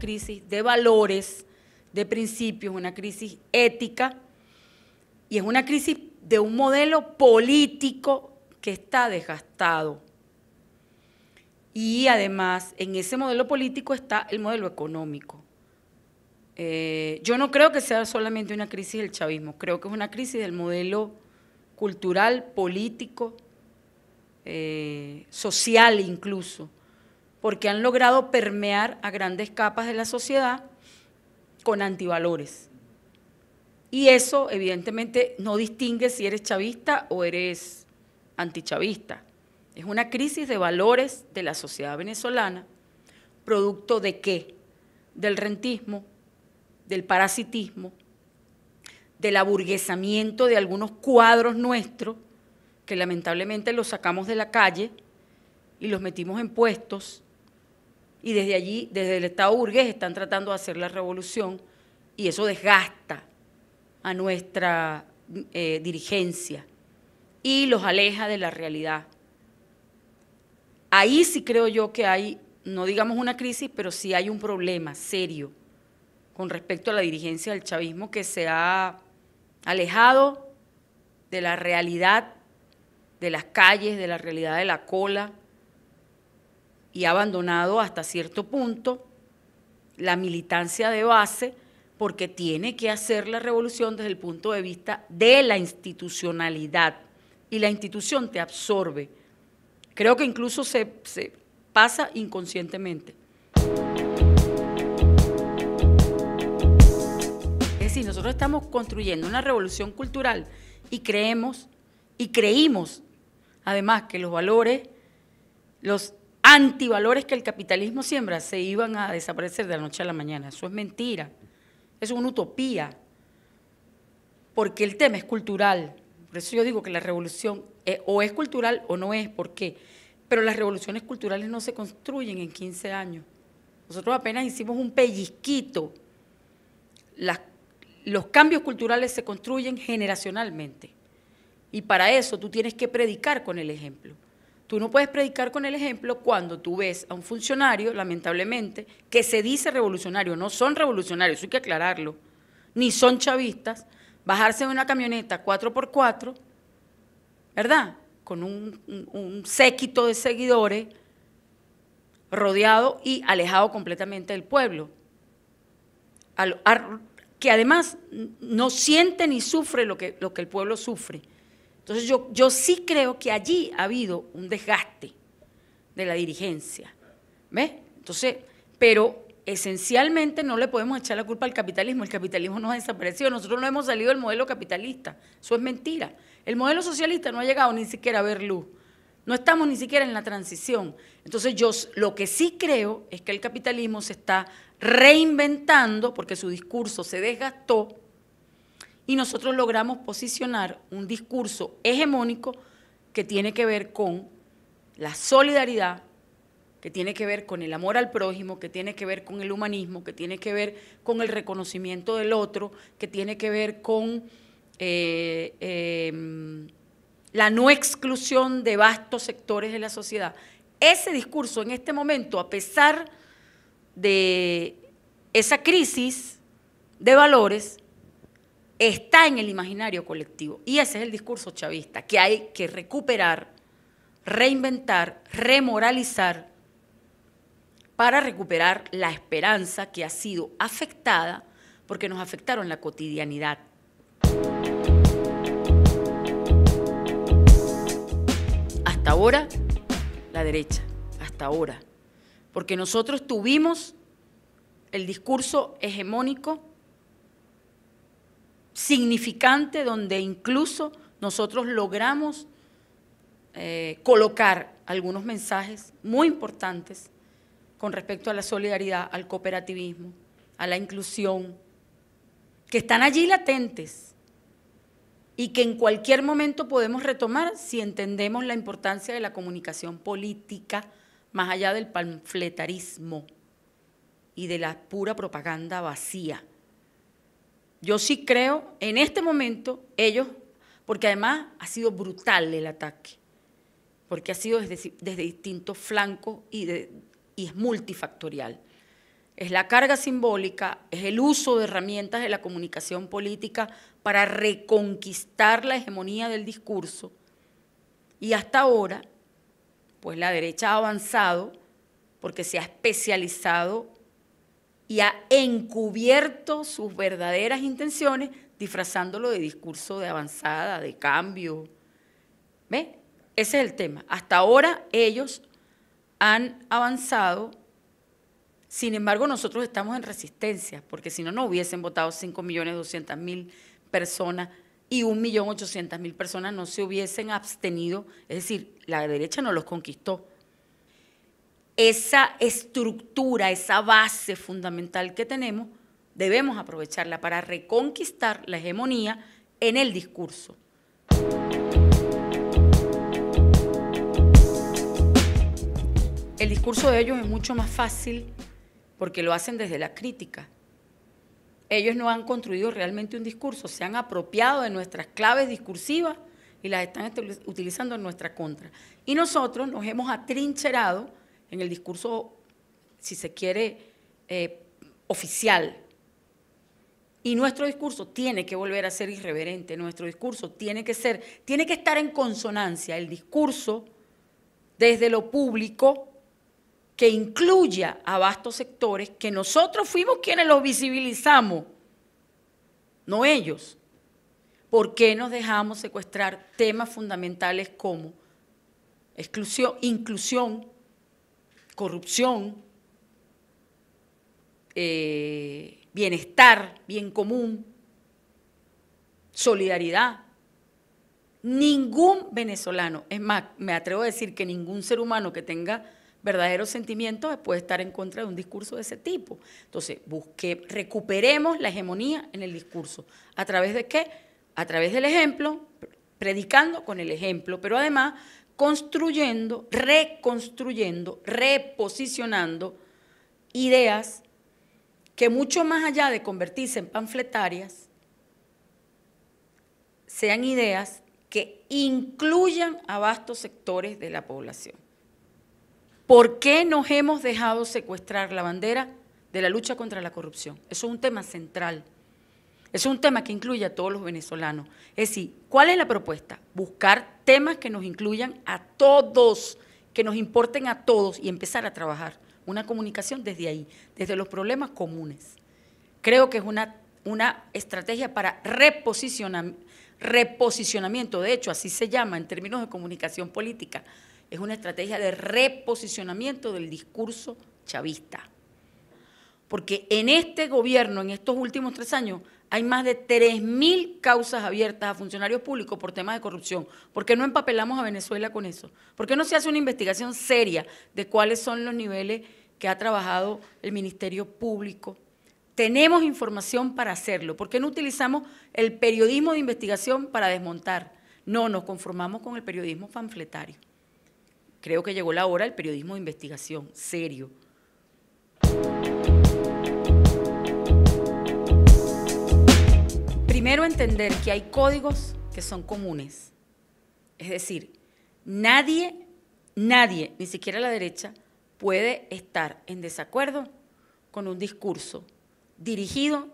crisis de valores, de principios, una crisis ética y es una crisis de un modelo político que está desgastado. Y además, en ese modelo político está el modelo económico. Eh, yo no creo que sea solamente una crisis del chavismo, creo que es una crisis del modelo cultural, político, eh, social incluso porque han logrado permear a grandes capas de la sociedad con antivalores. Y eso evidentemente no distingue si eres chavista o eres antichavista. Es una crisis de valores de la sociedad venezolana, producto de qué? Del rentismo, del parasitismo, del aburguesamiento de algunos cuadros nuestros, que lamentablemente los sacamos de la calle y los metimos en puestos y desde allí, desde el Estado burgués, están tratando de hacer la revolución y eso desgasta a nuestra eh, dirigencia y los aleja de la realidad. Ahí sí creo yo que hay, no digamos una crisis, pero sí hay un problema serio con respecto a la dirigencia del chavismo que se ha alejado de la realidad de las calles, de la realidad de la cola, y ha abandonado hasta cierto punto la militancia de base porque tiene que hacer la revolución desde el punto de vista de la institucionalidad y la institución te absorbe. Creo que incluso se, pasa inconscientemente. Es decir, nosotros estamos construyendo una revolución cultural y creemos y creímos además que los valores, los antivalores que el capitalismo siembra se iban a desaparecer de la noche a la mañana. Eso es mentira, es una utopía, porque el tema es cultural. Por eso yo digo que la revolución eh, o es cultural o no es, ¿por qué? Pero las revoluciones culturales no se construyen en 15 años. Nosotros apenas hicimos un pellizquito. los cambios culturales se construyen generacionalmente. Y para eso tú tienes que predicar con el ejemplo. Tú no puedes predicar con el ejemplo cuando tú ves a un funcionario, lamentablemente, que se dice revolucionario, no son revolucionarios, hay que aclararlo, ni son chavistas, bajarse de una camioneta 4x4, ¿verdad? Con un, séquito de seguidores, rodeado y alejado completamente del pueblo, que además no siente ni sufre lo que, lo que el pueblo sufre. Entonces yo, yo sí creo que allí ha habido un desgaste de la dirigencia. ¿Ves? Entonces, pero esencialmente no le podemos echar la culpa al capitalismo. El capitalismo no ha desaparecido. Nosotros no hemos salido del modelo capitalista. Eso es mentira. El modelo socialista no ha llegado ni siquiera a ver luz. No estamos ni siquiera en la transición. Entonces yo lo que sí creo es que el capitalismo se está reinventando porque su discurso se desgastó y nosotros logramos posicionar un discurso hegemónico que tiene que ver con la solidaridad, que tiene que ver con el amor al prójimo, que tiene que ver con el humanismo, que tiene que ver con el reconocimiento del otro, que tiene que ver con eh, em, la no exclusión de vastos sectores de la sociedad. Ese discurso en este momento, a pesar de esa crisis de valores, está en el imaginario colectivo. Y ese es el discurso chavista, que hay que recuperar, reinventar, remoralizar para recuperar la esperanza que ha sido afectada porque nos afectaron la cotidianidad. Hasta ahora, la derecha, hasta ahora. Porque nosotros tuvimos el discurso hegemónico significante donde incluso nosotros logramos eh, colocar algunos mensajes muy importantes con respecto a la solidaridad, al cooperativismo, a la inclusión, que están allí latentes y que en cualquier momento podemos retomar si entendemos la importancia de la comunicación política más allá del panfletarismo y de la pura propaganda vacía. Yo sí creo, en este momento, ellos, porque además ha sido brutal el ataque, porque ha sido desde, distintos flancos y, y es multifactorial. Es la carga simbólica, es el uso de herramientas de la comunicación política para reconquistar la hegemonía del discurso. Y hasta ahora, pues la derecha ha avanzado porque se ha especializado y ha encubierto sus verdaderas intenciones disfrazándolo de discurso de avanzada, de cambio. ¿Ve? Ese es el tema. Hasta ahora ellos han avanzado, sin embargo nosotros estamos en resistencia, porque si no, no hubiesen votado 5.200.000 personas y 1.800.000 personas no se hubiesen abstenido, es decir, la derecha no los conquistó, esa estructura, esa base fundamental que tenemos, debemos aprovecharla para reconquistar la hegemonía en el discurso. El discurso de ellos es mucho más fácil porque lo hacen desde la crítica. Ellos no han construido realmente un discurso, se han apropiado de nuestras claves discursivas y las están utilizando en nuestra contra. Y nosotros nos hemos atrincherado en el discurso, si se quiere, eh, oficial. Y nuestro discurso tiene que volver a ser irreverente, nuestro discurso tiene que ser, tiene que estar en consonancia el discurso desde lo público que incluya a vastos sectores que nosotros fuimos quienes los visibilizamos, no ellos. ¿Por qué nos dejamos secuestrar temas fundamentales como exclusión, inclusión, corrupción, eh, bienestar, bien común, solidaridad. Ningún venezolano, es más, me atrevo a decir que ningún ser humano que tenga verdaderos sentimientos puede estar en contra de un discurso de ese tipo. Entonces, busque, recuperemos la hegemonía en el discurso. ¿A través de qué? A través del ejemplo, predicando con el ejemplo, pero además construyendo, reconstruyendo, reposicionando ideas que mucho más allá de convertirse en panfletarias, sean ideas que incluyan a vastos sectores de la población. ¿Por qué nos hemos dejado secuestrar la bandera de la lucha contra la corrupción? Eso es un tema central. Es un tema que incluye a todos los venezolanos. Es decir, ¿cuál es la propuesta? Buscar temas que nos incluyan a todos, que nos importen a todos y empezar a trabajar una comunicación desde ahí, desde los problemas comunes. Creo que es una, una estrategia para reposicionamiento, de hecho así se llama en términos de comunicación política, es una estrategia de reposicionamiento del discurso chavista. Porque en este gobierno, en estos últimos tres años, hay más de 3.000 causas abiertas a funcionarios públicos por temas de corrupción. ¿Por qué no empapelamos a Venezuela con eso? ¿Por qué no se hace una investigación seria de cuáles son los niveles que ha trabajado el Ministerio Público? Tenemos información para hacerlo. ¿Por qué no utilizamos el periodismo de investigación para desmontar? No, nos conformamos con el periodismo panfletario. Creo que llegó la hora del periodismo de investigación, serio. Primero entender que hay códigos que son comunes. Es decir, nadie, nadie, ni siquiera la derecha, puede estar en desacuerdo con un discurso dirigido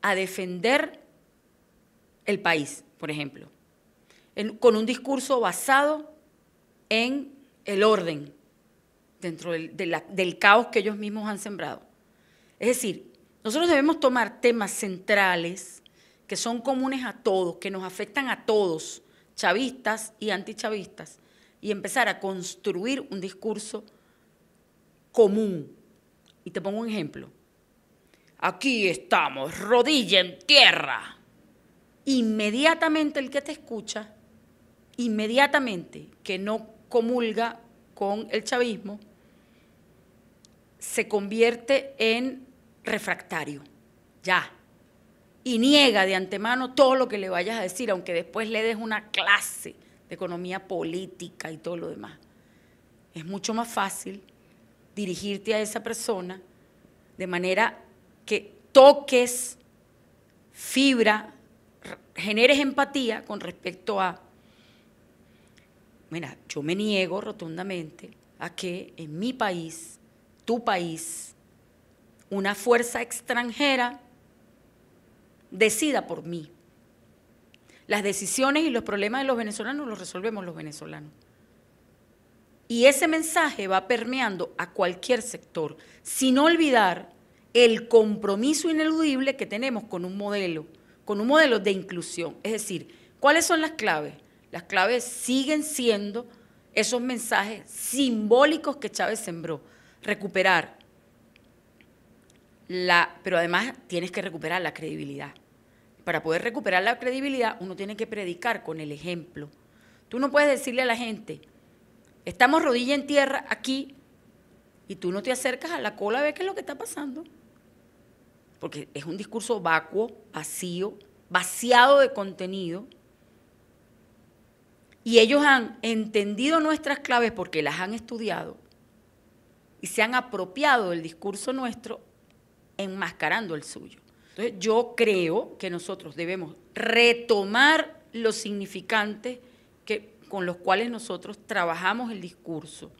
a defender el país, por ejemplo, con un discurso basado en el orden dentro del caos que ellos mismos han sembrado. Es decir, nosotros debemos tomar temas centrales que son comunes a todos, que nos afectan a todos, chavistas y antichavistas, y empezar a construir un discurso común. Y te pongo un ejemplo. Aquí estamos, rodilla en tierra. Inmediatamente el que te escucha, inmediatamente que no comulga con el chavismo, se convierte en refractario. Ya y niega de antemano todo lo que le vayas a decir, aunque después le des una clase de economía política y todo lo demás. Es mucho más fácil dirigirte a esa persona de manera que toques fibra, generes empatía con respecto a, mira, yo me niego rotundamente a que en mi país, tu país, una fuerza extranjera decida por mí. Las decisiones y los problemas de los venezolanos los resolvemos los venezolanos. Y ese mensaje va permeando a cualquier sector, sin olvidar el compromiso ineludible que tenemos con un modelo, con un modelo de inclusión. Es decir, ¿cuáles son las claves? Las claves siguen siendo esos mensajes simbólicos que Chávez sembró. Recuperar pero además tienes que recuperar la credibilidad. Para poder recuperar la credibilidad, uno tiene que predicar con el ejemplo. Tú no puedes decirle a la gente, estamos rodilla en tierra aquí, y tú no te acercas a la cola a ver qué es lo que está pasando. Porque es un discurso vacuo, vacío, vaciado de contenido. Y ellos han entendido nuestras claves porque las han estudiado y se han apropiado del discurso nuestro enmascarando el suyo. Entonces yo creo que nosotros debemos retomar los significantes que, con los cuales nosotros trabajamos el discurso,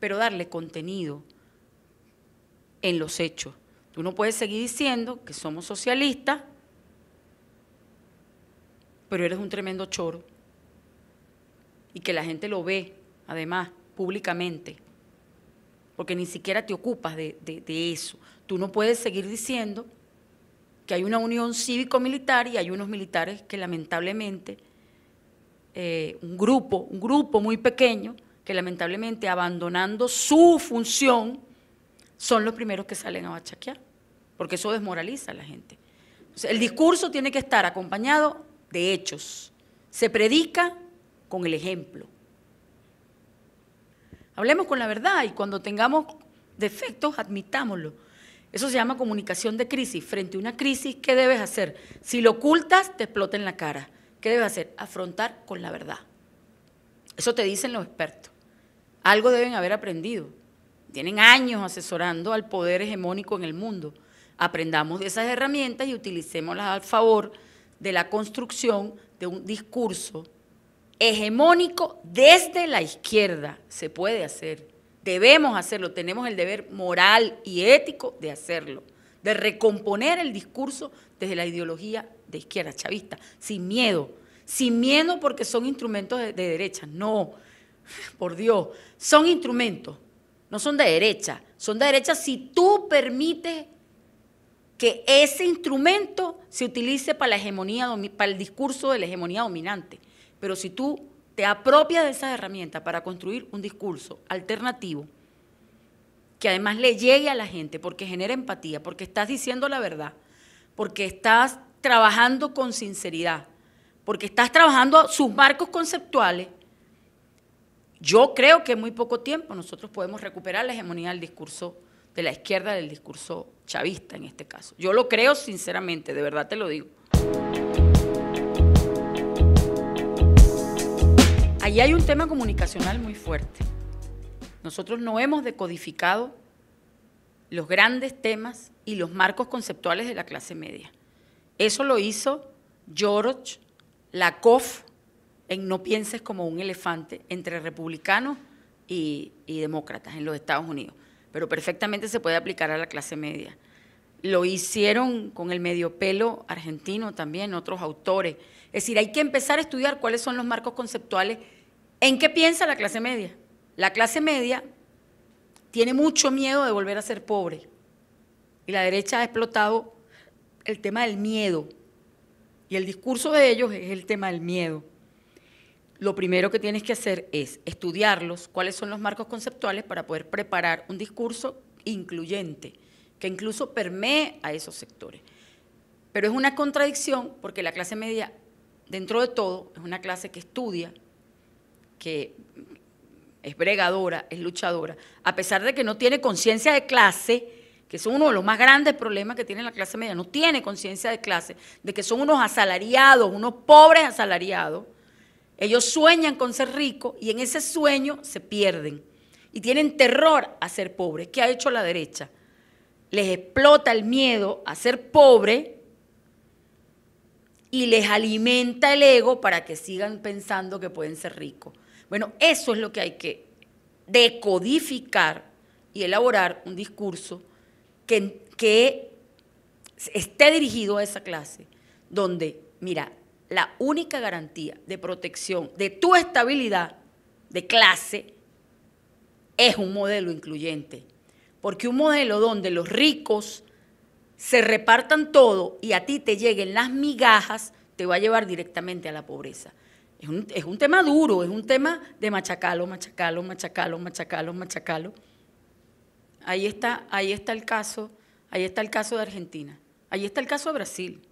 pero darle contenido en los hechos. Tú no puedes seguir diciendo que somos socialistas, pero eres un tremendo choro y que la gente lo ve, además, públicamente, porque ni siquiera te ocupas de, de eso. Tú no puedes seguir diciendo que hay una unión cívico-militar y hay unos militares que lamentablemente, eh, un grupo, un grupo muy pequeño, que lamentablemente abandonando su función, son los primeros que salen a bachaquear, porque eso desmoraliza a la gente. el discurso tiene que estar acompañado de hechos. Se predica con el ejemplo. Hablemos con la verdad y cuando tengamos defectos, admitámoslo eso se llama comunicación de crisis. Frente a una crisis, ¿qué debes hacer? Si lo ocultas, te explota en la cara. ¿Qué debes hacer? Afrontar con la verdad. Eso te dicen los expertos. Algo deben haber aprendido. Tienen años asesorando al poder hegemónico en el mundo. Aprendamos de esas herramientas y utilicémoslas al favor de la construcción de un discurso hegemónico desde la izquierda. Se puede hacer debemos hacerlo, tenemos el deber moral y ético de hacerlo, de recomponer el discurso desde la ideología de izquierda chavista, sin miedo, sin miedo porque son instrumentos de, derecha, no, por Dios, son instrumentos, no son de derecha, son de derecha si tú permites que ese instrumento se utilice para la hegemonía, para el discurso de la hegemonía dominante. Pero si tú te apropias de esas herramientas para construir un discurso alternativo que además le llegue a la gente porque genera empatía, porque estás diciendo la verdad, porque estás trabajando con sinceridad, porque estás trabajando sus marcos conceptuales, yo creo que en muy poco tiempo nosotros podemos recuperar la hegemonía del discurso de la izquierda, del discurso chavista en este caso. Yo lo creo sinceramente, de verdad te lo digo. Ahí hay un tema comunicacional muy fuerte. Nosotros no hemos decodificado los grandes temas y los marcos conceptuales de la clase media. Eso lo hizo George Lakoff en No pienses como un elefante entre republicanos y, y demócratas en los Estados Unidos, pero perfectamente se puede aplicar a la clase media. Lo hicieron con el medio pelo argentino también, otros autores. Es decir, hay que empezar a estudiar cuáles son los marcos conceptuales ¿En qué piensa la clase media? La clase media tiene mucho miedo de volver a ser pobre. Y la derecha ha explotado el tema del miedo. Y el discurso de ellos es el tema del miedo. Lo primero que tienes que hacer es estudiarlos, cuáles son los marcos conceptuales para poder preparar un discurso incluyente, que incluso permee a esos sectores. Pero es una contradicción porque la clase media, dentro de todo, es una clase que estudia, que es bregadora, es luchadora, a pesar de que no tiene conciencia de clase, que es uno de los más grandes problemas que tiene la clase media, no tiene conciencia de clase, de que son unos asalariados, unos pobres asalariados, ellos sueñan con ser ricos y en ese sueño se pierden y tienen terror a ser pobres. ¿Qué ha hecho la derecha? Les explota el miedo a ser pobre y les alimenta el ego para que sigan pensando que pueden ser ricos. Bueno, eso es lo que hay que decodificar y elaborar un discurso que, que esté dirigido a esa clase, donde, mira, la única garantía de protección de tu estabilidad de clase es un modelo incluyente. Porque un modelo donde los ricos se repartan todo y a ti te lleguen las migajas, te va a llevar directamente a la pobreza. Es un, tema duro, es un tema de machacalo, machacalo, machacalo, machacalo, machacalo. Ahí está, ahí está el caso, ahí está el caso de Argentina, ahí está el caso de Brasil.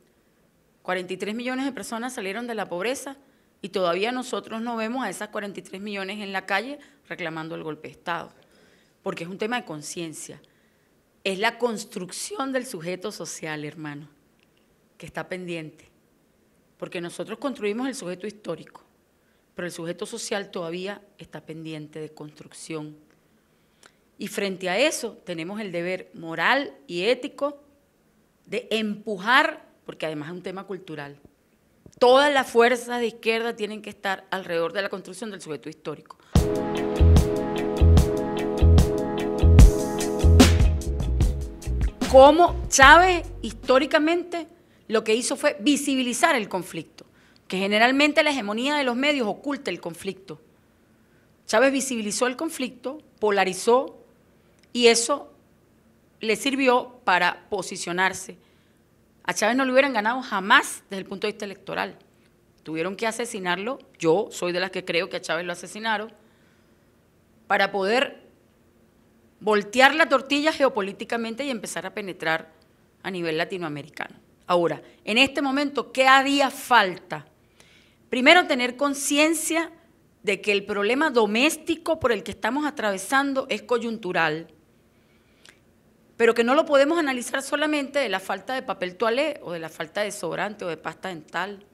43 millones de personas salieron de la pobreza y todavía nosotros no vemos a esas 43 millones en la calle reclamando el golpe de Estado, porque es un tema de conciencia. Es la construcción del sujeto social, hermano, que está pendiente porque nosotros construimos el sujeto histórico, pero el sujeto social todavía está pendiente de construcción. Y frente a eso tenemos el deber moral y ético de empujar, porque además es un tema cultural. Todas las fuerzas de izquierda tienen que estar alrededor de la construcción del sujeto histórico. Como Chávez históricamente lo que hizo fue visibilizar el conflicto, que generalmente la hegemonía de los medios oculta el conflicto. Chávez visibilizó el conflicto, polarizó y eso le sirvió para posicionarse. A Chávez no lo hubieran ganado jamás desde el punto de vista electoral. Tuvieron que asesinarlo, yo soy de las que creo que a Chávez lo asesinaron, para poder voltear la tortilla geopolíticamente y empezar a penetrar a nivel latinoamericano. Ahora, en este momento, ¿qué haría falta? Primero, tener conciencia de que el problema doméstico por el que estamos atravesando es coyuntural, pero que no lo podemos analizar solamente de la falta de papel toalé o de la falta de sobrante o de pasta dental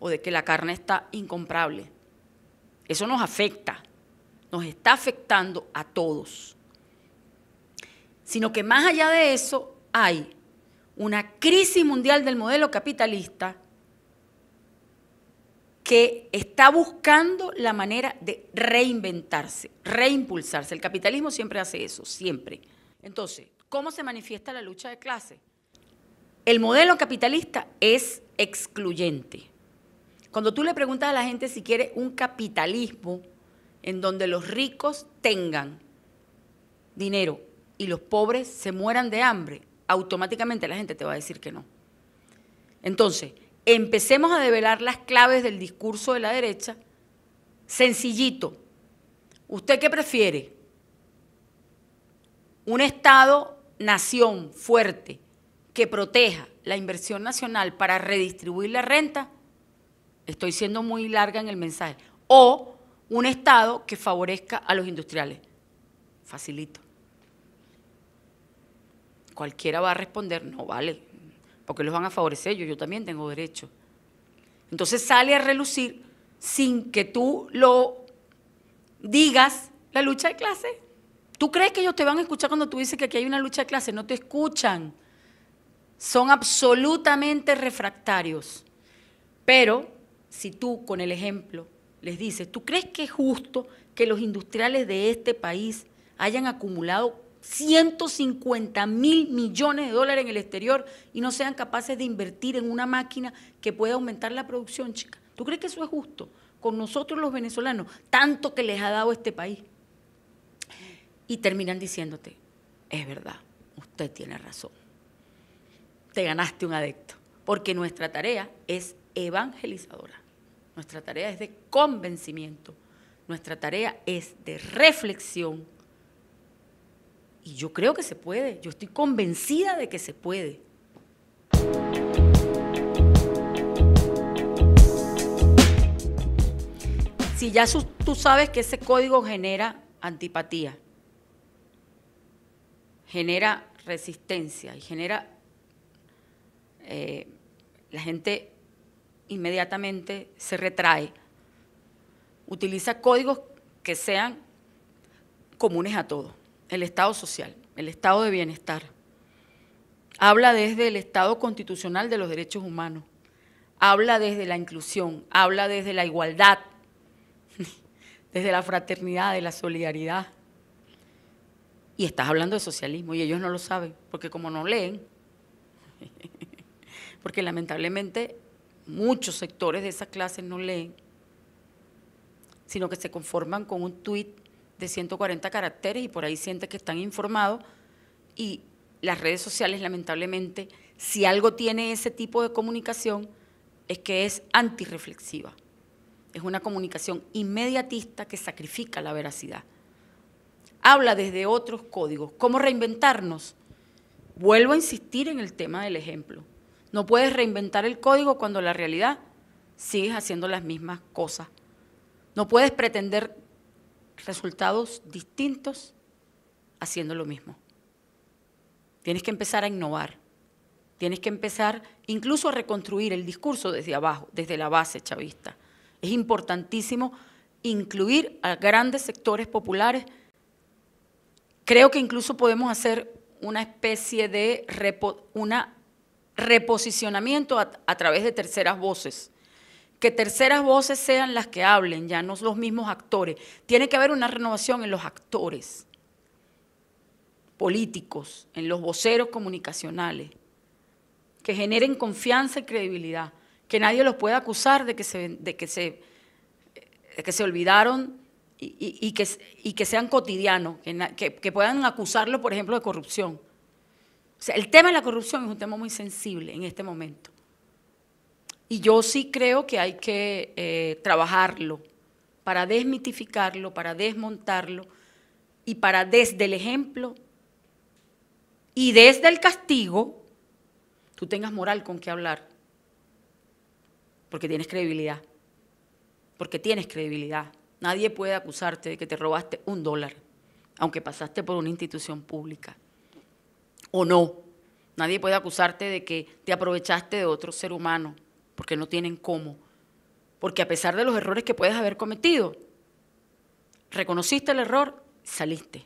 o de que la carne está incomprable. Eso nos afecta, nos está afectando a todos. Sino que más allá de eso hay una crisis mundial del modelo capitalista que está buscando la manera de reinventarse, reimpulsarse. El capitalismo siempre hace eso, siempre. Entonces, ¿cómo se manifiesta la lucha de clase? El modelo capitalista es excluyente. Cuando tú le preguntas a la gente si quiere un capitalismo en donde los ricos tengan dinero y los pobres se mueran de hambre, automáticamente la gente te va a decir que no. Entonces, empecemos a develar las claves del discurso de la derecha, sencillito. ¿Usted qué prefiere? Un Estado, nación fuerte, que proteja la inversión nacional para redistribuir la renta, estoy siendo muy larga en el mensaje, o un Estado que favorezca a los industriales. Facilito cualquiera va a responder, no vale, porque los van a favorecer yo, yo también tengo derecho. Entonces sale a relucir sin que tú lo digas la lucha de clase. ¿Tú crees que ellos te van a escuchar cuando tú dices que aquí hay una lucha de clase? No te escuchan. Son absolutamente refractarios. Pero si tú con el ejemplo les dices, ¿tú crees que es justo que los industriales de este país hayan acumulado 150 mil millones de dólares en el exterior y no sean capaces de invertir en una máquina que pueda aumentar la producción, chica. ¿Tú crees que eso es justo con nosotros los venezolanos, tanto que les ha dado este país? Y terminan diciéndote, es verdad, usted tiene razón, te ganaste un adepto, porque nuestra tarea es evangelizadora, nuestra tarea es de convencimiento, nuestra tarea es de reflexión y yo creo que se puede, yo estoy convencida de que se puede. Si ya tú sabes que ese código genera antipatía, genera resistencia y genera... Eh, la gente inmediatamente se retrae, utiliza códigos que sean comunes a todos el Estado social, el Estado de bienestar. Habla desde el Estado constitucional de los derechos humanos, habla desde la inclusión, habla desde la igualdad, desde la fraternidad, de la solidaridad. Y estás hablando de socialismo y ellos no lo saben, porque como no leen, porque lamentablemente muchos sectores de esas clases no leen, sino que se conforman con un tuit de 140 caracteres y por ahí siente que están informados y las redes sociales lamentablemente, si algo tiene ese tipo de comunicación, es que es antirreflexiva. Es una comunicación inmediatista que sacrifica la veracidad. Habla desde otros códigos. ¿Cómo reinventarnos? Vuelvo a insistir en el tema del ejemplo. No puedes reinventar el código cuando la realidad sigues haciendo las mismas cosas. No puedes pretender resultados distintos haciendo lo mismo. Tienes que empezar a innovar. Tienes que empezar incluso a reconstruir el discurso desde abajo, desde la base chavista. Es importantísimo incluir a grandes sectores populares. Creo que incluso podemos hacer una especie de una reposicionamiento a través de terceras voces que terceras voces sean las que hablen, ya no los mismos actores. Tiene que haber una renovación en los actores políticos, en los voceros comunicacionales, que generen confianza y credibilidad, que nadie los pueda acusar de que se, de que se, que se olvidaron y, que, y, que, sean cotidianos, que, que puedan acusarlo, por ejemplo, de corrupción. O sea, el tema de la corrupción es un tema muy sensible en este momento. Y yo sí creo que hay que eh, trabajarlo para desmitificarlo, para desmontarlo y para desde el ejemplo y desde el castigo tú tengas moral con qué hablar. Porque tienes credibilidad. Porque tienes credibilidad. Nadie puede acusarte de que te robaste un dólar, aunque pasaste por una institución pública. O no. Nadie puede acusarte de que te aprovechaste de otro ser humano porque no tienen cómo. Porque a pesar de los errores que puedes haber cometido, reconociste el error, saliste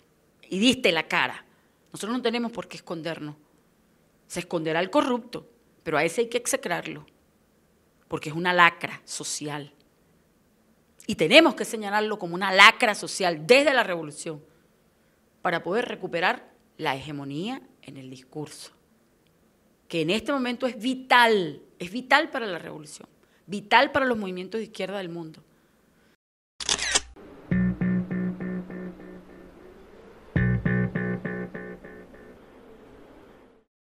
y diste la cara. Nosotros no tenemos por qué escondernos. Se esconderá el corrupto, pero a ese hay que execrarlo, porque es una lacra social. Y tenemos que señalarlo como una lacra social desde la revolución para poder recuperar la hegemonía en el discurso, que en este momento es vital es vital para la revolución, vital para los movimientos de izquierda del mundo.